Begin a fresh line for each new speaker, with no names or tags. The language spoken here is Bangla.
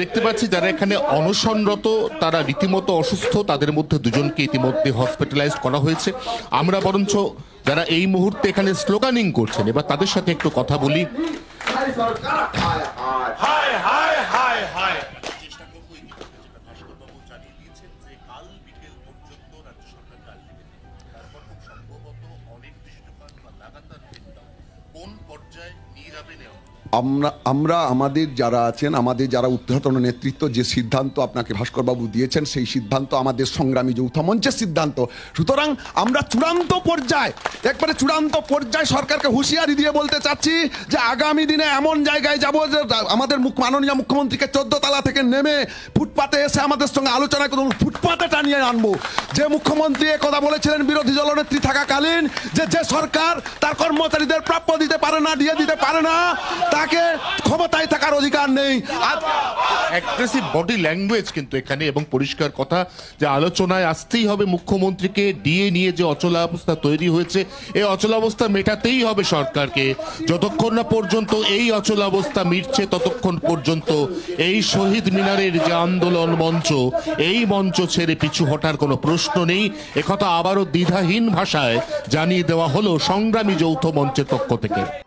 দেখতে পাচ্ছি যারা এখানে অনশনরত তারা রীতিমতো অসুস্থ তাদের মধ্যে দুজনকে ইতিমধ্যে হসপিটালাইজড করা হয়েছে আমরা বরঞ্চ যারা এই মুহূর্তে এখানে স্লোগানিং করছেন এবার তাদের সাথে একটু কথা বলি
আমরা আমরা আমাদের যারা আছেন আমাদের যারা উদ্ঘাটন নেতৃত্ব যে সিদ্ধান্ত আপনাকে ভাস্করবাবু দিয়েছেন সেই সিদ্ধান্ত আমাদের সংগ্রামী যৌথ মঞ্চের সিদ্ধান্ত
সুতরাং আমরা চূড়ান্ত পর্যায়ে একবারে চূড়ান্ত পর্যায়ে সরকারকে হুঁশিয়ারি দিয়ে বলতে চাচ্ছি যে আগামী দিনে এমন জায়গায় যাব যে আমাদের মুখ মাননীয় মুখ্যমন্ত্রীকে চোদ্দ তালা থেকে নেমে ফুটপাতে এসে আমাদের সঙ্গে আলোচনা করুন ফুটপাতে টানিয়ে আনবো যে মুখ্যমন্ত্রী কথা বলেছিলেন বিরোধী দলনেত্রী থাকাকালীন যে যে সরকার তার কর্মচারীদের প্রাপ্য
দিতে পারে না দিয়ে দিতে পারে না তাকে ক্ষমতায় থাকার অধিকার নেই অ্যাগ্রেসিভ বডি ল্যাঙ্গুয়েজ কিন্তু এখানে এবং পরিষ্কার কথা যে আলোচনায় আসতেই হবে মুখ্যমন্ত্রীকে ডিএ নিয়ে যে অচলাবস্থা তৈরি হয়েছে এই অচলাবস্থা মেটাতেই হবে সরকারকে যতক্ষণ না পর্যন্ত এই অচলাবস্থা মিটছে ততক্ষণ পর্যন্ত এই শহীদ মিনারের যে আন্দোলন মঞ্চ এই মঞ্চ ছেড়ে পিছু হটার কোনো প্রশ্ন নেই একথা আবারও দ্বিধাহীন ভাষায় জানিয়ে দেওয়া হলো সংগ্রামী যৌথ মঞ্চের পক্ষ থেকে থেকে